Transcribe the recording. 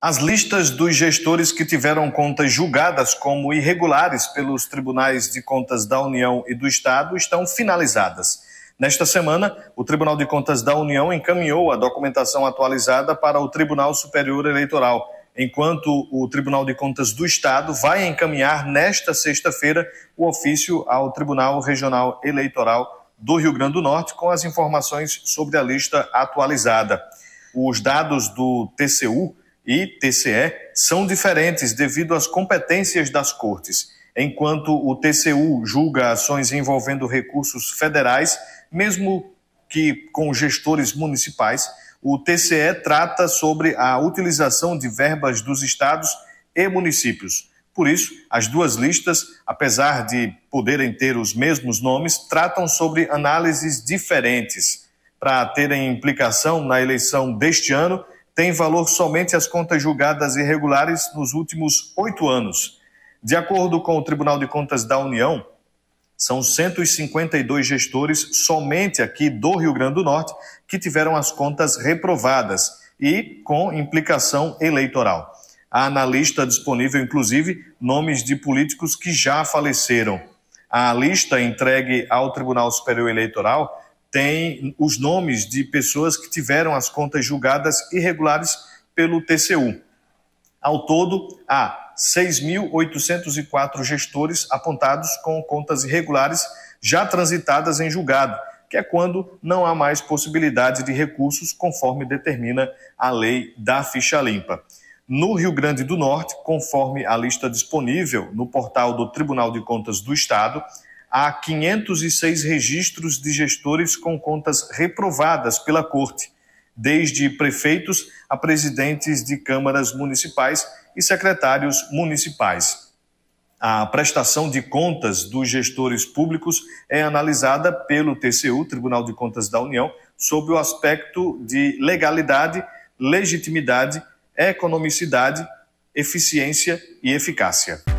As listas dos gestores que tiveram contas julgadas como irregulares pelos tribunais de contas da União e do Estado estão finalizadas. Nesta semana, o Tribunal de Contas da União encaminhou a documentação atualizada para o Tribunal Superior Eleitoral, enquanto o Tribunal de Contas do Estado vai encaminhar nesta sexta-feira o ofício ao Tribunal Regional Eleitoral do Rio Grande do Norte com as informações sobre a lista atualizada. Os dados do TCU e TCE são diferentes devido às competências das cortes. Enquanto o TCU julga ações envolvendo recursos federais, mesmo que com gestores municipais, o TCE trata sobre a utilização de verbas dos estados e municípios. Por isso, as duas listas, apesar de poderem ter os mesmos nomes, tratam sobre análises diferentes. Para terem implicação na eleição deste ano, tem valor somente as contas julgadas irregulares nos últimos oito anos. De acordo com o Tribunal de Contas da União, são 152 gestores somente aqui do Rio Grande do Norte que tiveram as contas reprovadas e com implicação eleitoral. Há na lista disponível, inclusive, nomes de políticos que já faleceram. A lista entregue ao Tribunal Superior Eleitoral tem os nomes de pessoas que tiveram as contas julgadas irregulares pelo TCU. Ao todo, há 6.804 gestores apontados com contas irregulares já transitadas em julgado, que é quando não há mais possibilidade de recursos, conforme determina a lei da ficha limpa. No Rio Grande do Norte, conforme a lista disponível no portal do Tribunal de Contas do Estado, há 506 registros de gestores com contas reprovadas pela Corte, desde prefeitos a presidentes de câmaras municipais e secretários municipais. A prestação de contas dos gestores públicos é analisada pelo TCU, Tribunal de Contas da União, sob o aspecto de legalidade, legitimidade, economicidade, eficiência e eficácia.